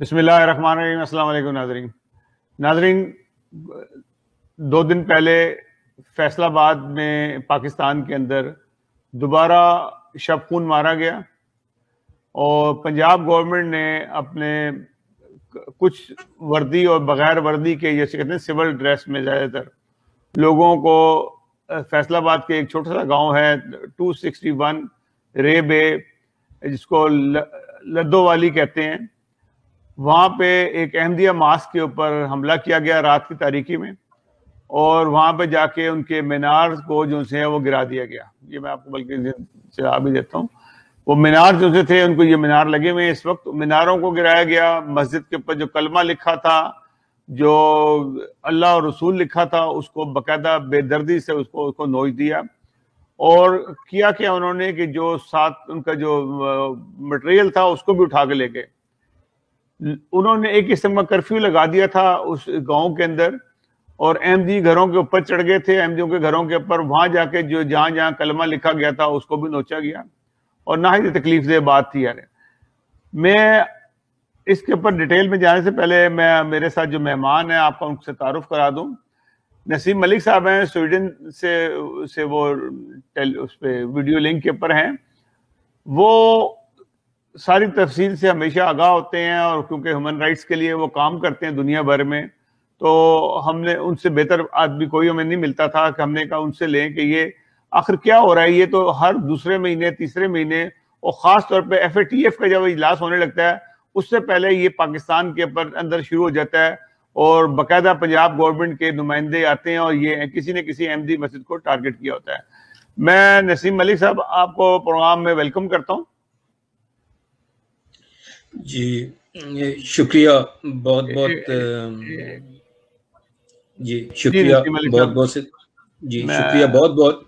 बसमिलीम अल्लाम नाजरीन नाजरीन दो दिन पहले फैसलाबाद में पाकिस्तान के अंदर दोबारा शब खून मारा गया और पंजाब गवर्नमेंट ने अपने कुछ वर्दी और बगैर वर्दी के जैसे कहते हैं सिविल ड्रेस में ज़्यादातर लोगों को फैसलाबाद के एक छोटा सा गांव है 261 रेबे जिसको लद्दो वाली कहते हैं वहाँ पे एक अहमदिया मास्क के ऊपर हमला किया गया रात की तारीखी में और वहाँ पे जाके उनके मीनार को जो से है वो गिरा दिया गया ये मैं आपको बल्कि चला भी देता हूँ वो मीनार जो से थे उनको ये मीनार लगे हुए इस वक्त मीनारों को गिराया गया मस्जिद के ऊपर जो कलमा लिखा था जो अल्लाह और रसूल लिखा था उसको बाकायदा बेदर्दी से उसको उसको नोच दिया और किया क्या उन्होंने कि जो साथ उनका जो मटेरियल था उसको भी उठा के ले गए उन्होंने एक किस्म का कर्फ्यू लगा दिया था उस गांव के अंदर और अहमदी घरों के ऊपर चढ़ गए थे अहमदियों के घरों के ऊपर वहां जाके जो जहां जहां कलमा लिखा गया था उसको भी नोचा गया और ना ही तकलीफ दे बात थी यार मैं इसके ऊपर डिटेल में जाने से पहले मैं मेरे साथ जो मेहमान है आपका उनसे तारुफ करा दूं नसीम मलिक साहब हैं स्वीडन से से वो टेल उस पर वीडियो लिंक के ऊपर हैं वो सारी तफसील से हमेशा आगाह होते हैं और क्योंकि ह्यूमन राइट्स के लिए वो काम करते हैं दुनिया भर में तो हमने उनसे बेहतर आदमी कोई हमें नहीं मिलता था कि हमने कहा उनसे लें कि ये आखिर क्या हो रहा है ये तो हर दूसरे महीने तीसरे महीने और ख़ास तौर पर एफ ए टी एफ का जब इजलास होने लगता है उससे पहले ये पाकिस्तान के ऊपर अंदर शुरू हो जाता है और बाकायदा पंजाब गवर्नमेंट के नुमाइंदे आते हैं और ये किसी ने किसी अहमदी मस्जिद को टारगेट किया होता है मैं नसीम मलिक साहब आपको प्रोग्राम में वेलकम करता हूँ जी शुक्रिया बहुत बहुत जी शुक्रिया बहुत बहुत जी शुक्रिया बहुत बहुत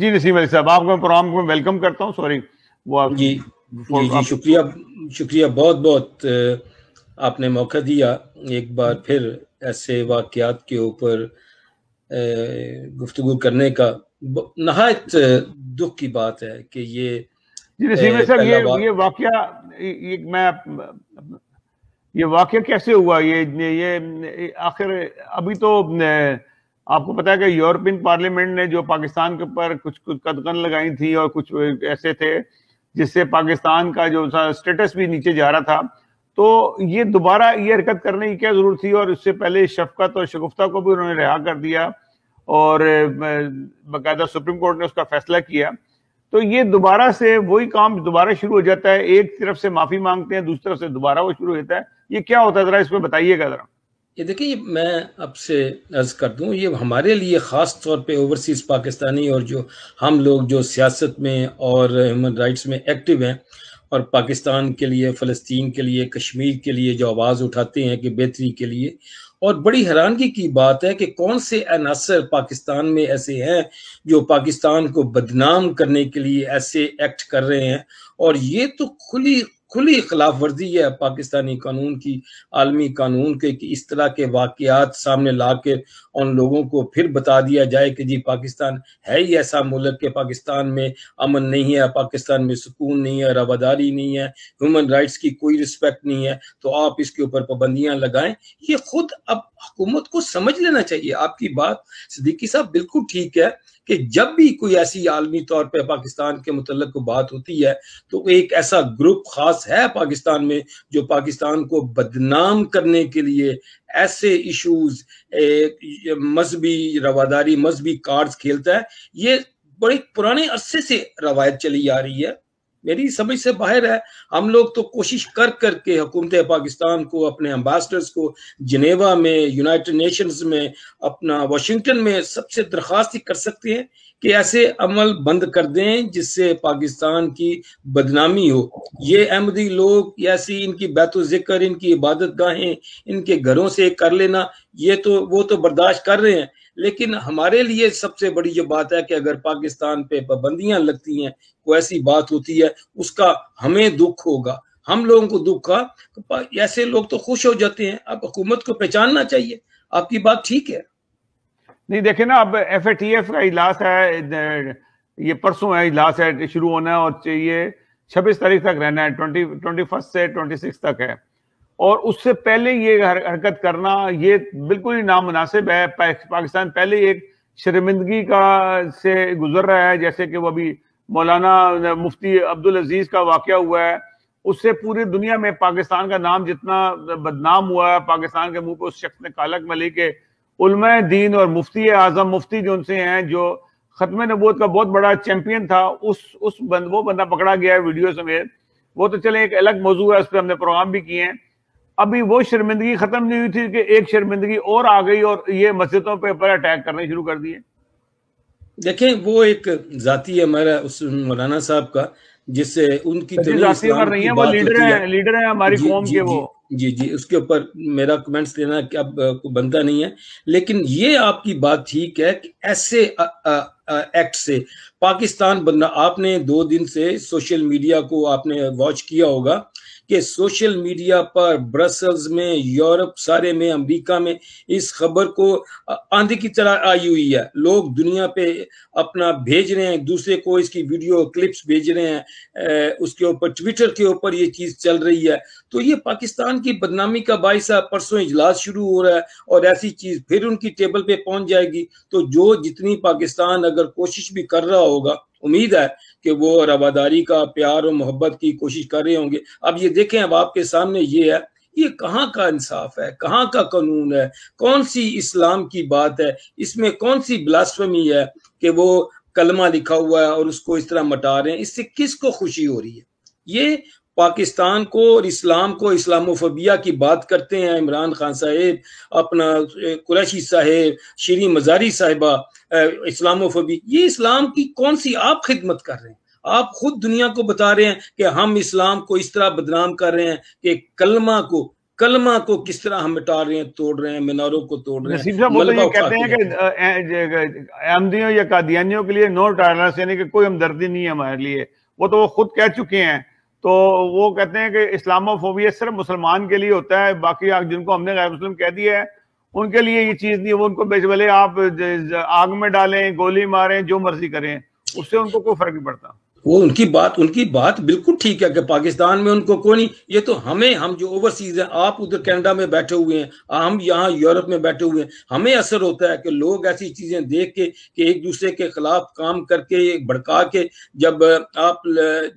जी नसीम अली साहब आपको मैं प्रोग्राम में वेलकम करता हूँ सॉरी वो आप जी जी जी शुक्रिया शुक्रिया बहुत बहुत आपने मौका दिया एक बार फिर ऐसे वाकयात के ऊपर गुफ्तगु करने का नहायत दुख की बात है कि ये जी साहब ये ये वाक्य ये मैं ये वाक्य कैसे हुआ ये ये आखिर अभी तो आपको पता है कि यूरोपियन पार्लियामेंट ने जो पाकिस्तान के ऊपर कुछ कुछ कदकन लगाई थी और कुछ ऐसे थे जिससे पाकिस्तान का जो स्टेटस भी नीचे जा रहा था तो ये दोबारा ये हरकत करने की क्या जरूरत थी और इससे पहले शफकत और शगुफ्ता को भी उन्होंने रिहा कर दिया और बाकायदा सुप्रीम कोर्ट ने उसका फैसला किया तो ये दोबारा से वही काम दोबारा शुरू हो जाता है एक तरफ से माफी मांगते हैं दूसरी तरफ से दोबारा वो शुरू हो जाता है ये क्या होता है जरा इसमें बताइएगा जरा ये देखिए मैं आपसे अर्ज कर दूं ये हमारे लिए ख़ास तौर पे ओवरसीज़ पाकिस्तानी और जो हम लोग जो सियासत में और ह्यूमन राइट्स में एक्टिव हैं और पाकिस्तान के लिए फ़लस्तीन के लिए कश्मीर के लिए जो आवाज़ उठाते हैं कि बेहतरी के लिए और बड़ी हैरानगी की बात है कि कौन से अनासर पाकिस्तान में ऐसे हैं जो पाकिस्तान को बदनाम करने के लिए ऐसे एक्ट कर रहे हैं और ये तो खुली खुली खिलाफ वर्जी है पाकिस्तानी कानून की आलमी कानून के कि इस तरह के वाकयात सामने ला के उन लोगों को फिर बता दिया जाए कि जी पाकिस्तान है ही ऐसा मुल्क के पाकिस्तान में अमन नहीं है पाकिस्तान में सुकून नहीं है रवादारी नहीं है ह्यूमन राइट्स की कोई रिस्पेक्ट नहीं है तो आप इसके ऊपर पाबंदियां लगाएं ये खुद अब हुकूमत को समझ लेना चाहिए आपकी बात सिद्दीकी साहब बिल्कुल ठीक है कि जब भी कोई ऐसी आलमी तौर पर पाकिस्तान के मतलब को बात होती है तो एक ऐसा ग्रुप खास है पाकिस्तान में जो पाकिस्तान को बदनाम करने के लिए ऐसे इशूज मजहबी रवादारी मजहबी कार्ड्स खेलता है ये बड़े पुराने अरसे से रवायत चली आ रही है मेरी समझ से बाहर है हम लोग तो कोशिश कर करके हुकूमत पाकिस्तान को अपने एम्बेसडर्स को जनेवा में यूनाइटेड नेशंस में अपना वाशिंगटन में सबसे दरख्वास्त कर सकते हैं कि ऐसे अमल बंद कर दें जिससे पाकिस्तान की बदनामी हो ये अहमदी लोग ऐसी इनकी बैत जिक्र इनकी इबादत गाहें इनके घरों से कर लेना ये तो वो तो बर्दाश्त कर रहे हैं लेकिन हमारे लिए सबसे बड़ी जो बात है कि अगर पाकिस्तान पे पाबंदियां लगती हैं कोई ऐसी बात होती है उसका हमें दुख होगा हम लोगों को दुख का ऐसे लोग तो खुश हो जाते हैं अब हुकूमत को पहचानना चाहिए आपकी बात ठीक है नहीं देखे ना अब एफ का इजलास है ये परसों है इजलास है शुरू होना है और ये छब्बीस तारीख तक रहना है ट्वेंटी ट्वेंटी फर्स्ट से ट्वेंटी सिक्स तक है और उससे पहले ये हर, हरकत करना ये बिल्कुल ही नामनासिब है पाकिस्तान पहले ही एक शर्मिंदगी का से गुजर रहा है जैसे कि वो अभी मौलाना मुफ्ती अब्दुल अजीज का वाक़ हुआ है उससे पूरी दुनिया में पाकिस्तान का नाम जितना बदनाम हुआ है पाकिस्तान के मुंह पे उस शख्स ने कालक में के उलमा दीन और मुफ्ती आजम मुफ्ती जो उनसे हैं जो खत्म नबूत का बहुत बड़ा चैंपियन था उस उस बंद वो बंदा पकड़ा गया है वीडियो समेत वो तो चले एक अलग मौजू है उस पर हमने प्रोग्राम भी किए हैं अभी वो शर्मिंदगी खत्म नहीं हुई थी कि एक शर्मिंदगी और आ गई और ये मस्जिदों पे पर अटैक करने शुरू कर दिए देखें वो एक जाती है हमारा उस मौलाना साहब का जिससे उनकी तो नहीं है वो लीडर है लीडर है हमारी कौम के वो जी जी उसके ऊपर मेरा कमेंट्स लेना क्या बनता नहीं है लेकिन ये आपकी बात ठीक है कि ऐसे आ, आ, आ, एक्ट से पाकिस्तान बनना आपने दो दिन से सोशल मीडिया को आपने वॉच किया होगा कि सोशल मीडिया पर ब्रसल्स में यूरोप सारे में अमेरिका में इस खबर को आंधी की तरह आई हुई है लोग दुनिया पे अपना भेज रहे हैं एक दूसरे को इसकी वीडियो क्लिप्स भेज रहे हैं उसके ऊपर ट्विटर के ऊपर ये चीज चल रही है तो ये पाकिस्तान की बदनामी का बायस है परसों इजलास शुरू हो रहा है और ऐसी चीज फिर उनकी टेबल पे पहुंच जाएगी तो जो जितनी पाकिस्तान अगर कोशिश भी कर रहा होगा उम्मीद है कि वो रवादारी का प्यार और मोहब्बत की कोशिश कर रहे होंगे अब ये देखें अब आपके सामने ये है ये कहाँ का इंसाफ है कहाँ का कानून है कौन सी इस्लाम की बात है इसमें कौन सी ब्लास्टमी है कि वो कलमा लिखा हुआ है और उसको इस तरह मटा रहे हैं इससे किसको खुशी हो रही है ये पाकिस्तान को और इस्लाम को इस्लामोफोबिया की बात करते हैं इमरान खान साहेब अपना कुरैशी साहेब श्री मजारी साहिबा इस्लामोफोबी ये इस्लाम की कौन सी आप खिदमत कर रहे हैं आप खुद दुनिया को बता रहे हैं कि हम इस्लाम को इस तरह बदनाम कर रहे हैं कि कलमा को कलमा को किस तरह हम मिटा रहे हैं तोड़ रहे हैं मीनारों को तोड़ रहे हैं तो ये कहते हैं कि या कादियानियों के लिए नो टॉलरेंस यानी कि कोई हमदर्दी नहीं है हमारे लिए वो तो वो खुद कह चुके हैं तो वो कहते हैं कि इस्लामोफोबिया सिर्फ मुसलमान के लिए होता है बाकी जिनको हमने गैर मुस्लिम कह दिया है उनके लिए ये चीज़ नहीं वो उनको भले आप आग में डालें गोली मारें जो मर्जी करें उससे उनको कोई फर्क नहीं पड़ता वो उनकी बात उनकी बात बिल्कुल ठीक है कि पाकिस्तान में उनको कोई नहीं ये तो हमें हम जो ओवरसीज हैं आप उधर कनाडा में बैठे हुए हैं हम यहाँ यूरोप में बैठे हुए हैं हमें असर होता है कि लोग ऐसी चीजें देख के कि एक दूसरे के खिलाफ काम करके भड़का के जब आप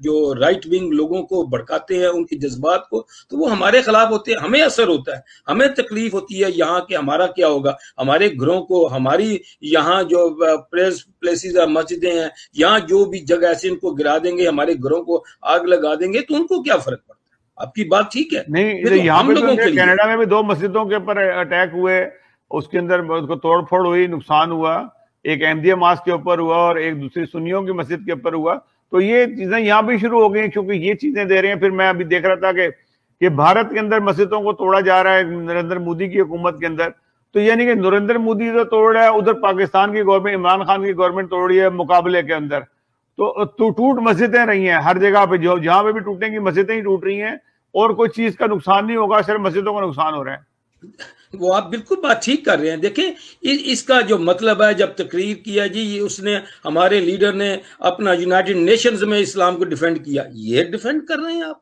जो राइट विंग लोगों को भड़काते हैं उनके जज्बात को तो वो हमारे खिलाफ होते हैं हमें असर होता है हमें तकलीफ होती है यहाँ के हमारा क्या होगा हमारे घरों को हमारी यहाँ जो प्रेस प्लेसेस है मस्जिदें हैं यहाँ जो भी जगह ऐसे इनको गिरा देंगे हमारे घरों को आग लगा देंगे तो उनको क्या फर्क पड़ता है आपकी बात ठीक है नहीं कैनेडा यहाँ तो कनाडा में भी दो मस्जिदों के ऊपर अटैक हुए उसके अंदर उसको तोड़फोड़ हुई नुकसान हुआ एक अहमदिया मास के ऊपर हुआ और एक दूसरी सुनियों की मस्जिद के ऊपर हुआ तो ये चीजें यहाँ भी शुरू हो गई क्योंकि ये चीजें दे रहे हैं फिर मैं अभी देख रहा था कि कि भारत के अंदर मस्जिदों को तोड़ा जा रहा है नरेंद्र मोदी की हुकूमत के अंदर तो यानी कि नरेंद्र मोदी तो तोड़ रहा है उधर पाकिस्तान की गवर्नमेंट इमरान खान की गवर्नमेंट तोड़ रही है मुकाबले के अंदर तो, तो टूट मस्जिदें रही हैं हर जगह पे जो जहां पे भी टूटने की मस्जिदें ही टूट रही हैं और कोई चीज का नुकसान नहीं होगा सिर्फ मस्जिदों का नुकसान हो रहा है वो आप बिल्कुल बात ठीक कर रहे हैं देखें इसका जो मतलब है जब तकरीर किया जी ये उसने हमारे लीडर ने अपना यूनाइटेड नेशंस में इस्लाम को डिफेंड किया ये डिफेंड कर रहे हैं आप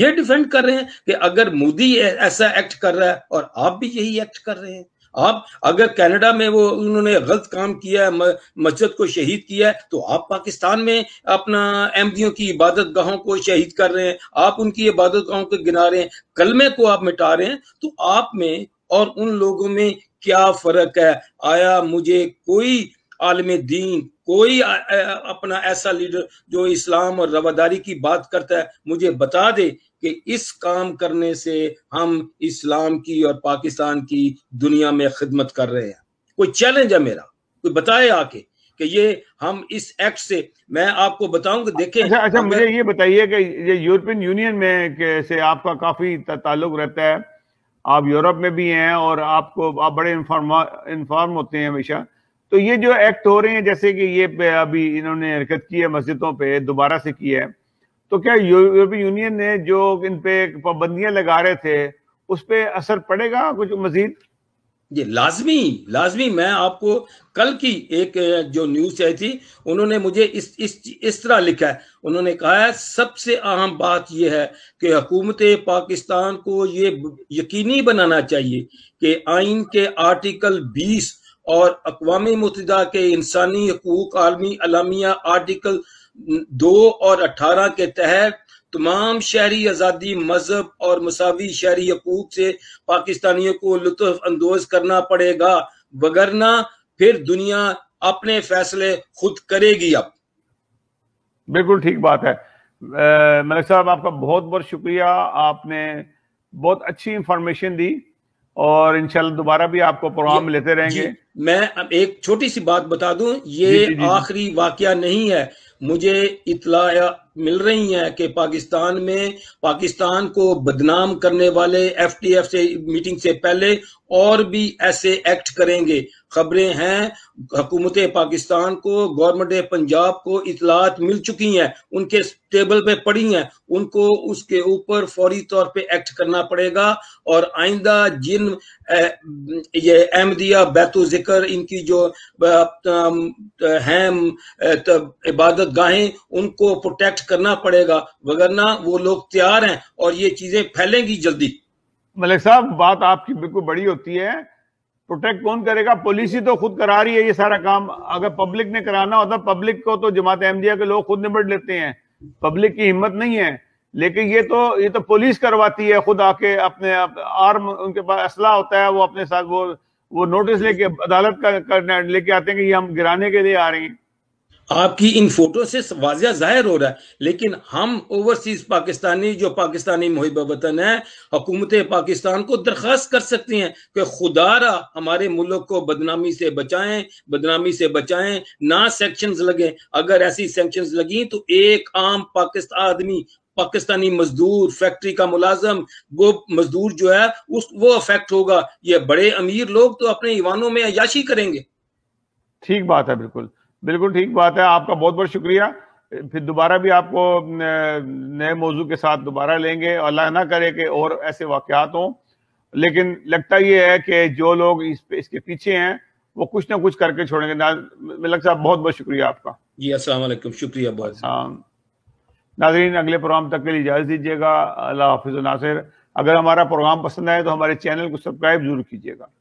ये डिफेंड कर रहे हैं कि अगर मोदी ऐसा एक्ट कर रहा है और आप भी यही एक्ट कर रहे हैं आप अगर कनाडा में वो उन्होंने गलत काम किया है मस्जिद को शहीद किया है तो आप पाकिस्तान में अपना अहमदियों की इबादत गाहों को शहीद कर रहे हैं आप उनकी इबादत गाहों को गिना रहे हैं कलमे को आप मिटा रहे हैं तो आप में और उन लोगों में क्या फर्क है आया मुझे कोई आलम दीन कोई अपना ऐसा लीडर जो इस्लाम और रवादारी की बात करता है मुझे बता दे कि इस काम करने से हम इस्लाम की और पाकिस्तान की दुनिया में खिदमत कर रहे हैं कोई चैलेंज है मेरा कोई बताए आके कि ये हम इस एक्ट से मैं आपको बताऊं कि अच्छा अच्छा मुझे ये बताइए कि ये यूरोपियन यूनियन में से आपका काफी ताल्लुक रहता है आप यूरोप में भी हैं और आपको आप बड़े इंफॉर्म इन्फॉर्म होते हैं हमेशा तो ये जो एक्ट हो रहे हैं जैसे कि ये अभी इन्होंने हरकत की है मस्जिदों पे दोबारा से किया है तो क्या यूरोपीय यूनियन ने जो इन पे पाबंदियां लगा रहे थे उस पर असर पड़ेगा कुछ मजीद ये लाजमी लाजमी मैं आपको कल की एक जो न्यूज आई थी उन्होंने मुझे इस इस इस तरह लिखा है उन्होंने कहा है सबसे अहम बात यह है कि हुकूमत पाकिस्तान को ये यकीनी बनाना चाहिए कि आइन के आर्टिकल बीस और अकवा मुतदा के इंसानी हकूक आलमी अलामिया आर्टिकल दो और अठारह के तहत तमाम शहरी आज़ादी मजहब और मसावी शहरी हकूक से पाकिस्तानियों को लुत्फ अंदोज करना पड़ेगा वगरना फिर दुनिया अपने फैसले खुद करेगी अब बिल्कुल ठीक बात है मलिक साहब आपका बहुत बहुत शुक्रिया आपने बहुत अच्छी इंफॉर्मेशन दी और इनशाला दोबारा भी आपको प्रोग्राम लेते रहेंगे मैं अब एक छोटी सी बात बता दूं ये आखिरी वाक्य नहीं है मुझे इतला मिल रही है कि पाकिस्तान में पाकिस्तान को बदनाम करने वाले एफटीएफ से मीटिंग से पहले और भी ऐसे एक्ट करेंगे खबरें हैं हकूमत पाकिस्तान को गवर्नमेंट पंजाब को इतलात मिल चुकी हैं उनके टेबल पे पड़ी हैं उनको उसके ऊपर फौरी तौर पे एक्ट करना पड़ेगा और आइंदा जिन ए, ये अहमदिया बैतुल लेकर इनकी जो हैम इबादत गाहें उनको प्रोटेक्ट करना पड़ेगा वगरना वो लोग तैयार हैं और ये चीजें फैलेंगी जल्दी मलिक साहब बात आपकी बिल्कुल बड़ी होती है प्रोटेक्ट कौन करेगा पुलिस ही तो खुद करा रही है ये सारा काम अगर पब्लिक ने कराना होता पब्लिक को तो जमात अहमदिया के लोग खुद निबट लेते हैं पब्लिक की हिम्मत नहीं है लेकिन ये तो ये तो पुलिस करवाती है खुद आके अपने आर्म उनके पास असला होता है वो अपने साथ वो वो नोटिस लेके अदालत का, का लेके आते हैं कि हम गिराने के लिए आ रहे हैं आपकी इन फोटो से वाजिया जाहिर हो रहा है लेकिन हम ओवरसीज पाकिस्तानी जो पाकिस्तानी मुहिब वतन है हुकूमत पाकिस्तान को दरख्वास्त कर सकती हैं कि खुदारा हमारे मुल्क को बदनामी से बचाएं बदनामी से बचाएं ना सेंक्शन लगे अगर ऐसी सेंक्शन लगी तो एक आम पाकिस्तान आदमी पाकिस्तानी मजदूर फैक्ट्री का मुलाजम वो मजदूर जो है उस वो अफेक्ट होगा ये बड़े अमीर लोग तो अपने ईवानों में अयाशी करेंगे ठीक बात है बिल्कुल बिल्कुल ठीक बात है आपका बहुत बहुत शुक्रिया फिर दोबारा भी आपको नए मौजू के साथ दोबारा लेंगे अल्लाह ना करे कि और ऐसे वाकत हों लेकिन लगता ये है कि जो लोग इस पे, इसके पीछे हैं वो कुछ ना कुछ करके छोड़ेंगे मिलक साहब बहुत बहुत शुक्रिया आपका जी असल शुक्रिया बहुत हाँ नाजरीन अगले प्रोग्राम तक के लिए इजाज़त दीजिएगा अल्लाह हाफिज नासिर अगर हमारा प्रोग्राम पसंद आए तो हमारे चैनल को सब्सक्राइब जरूर कीजिएगा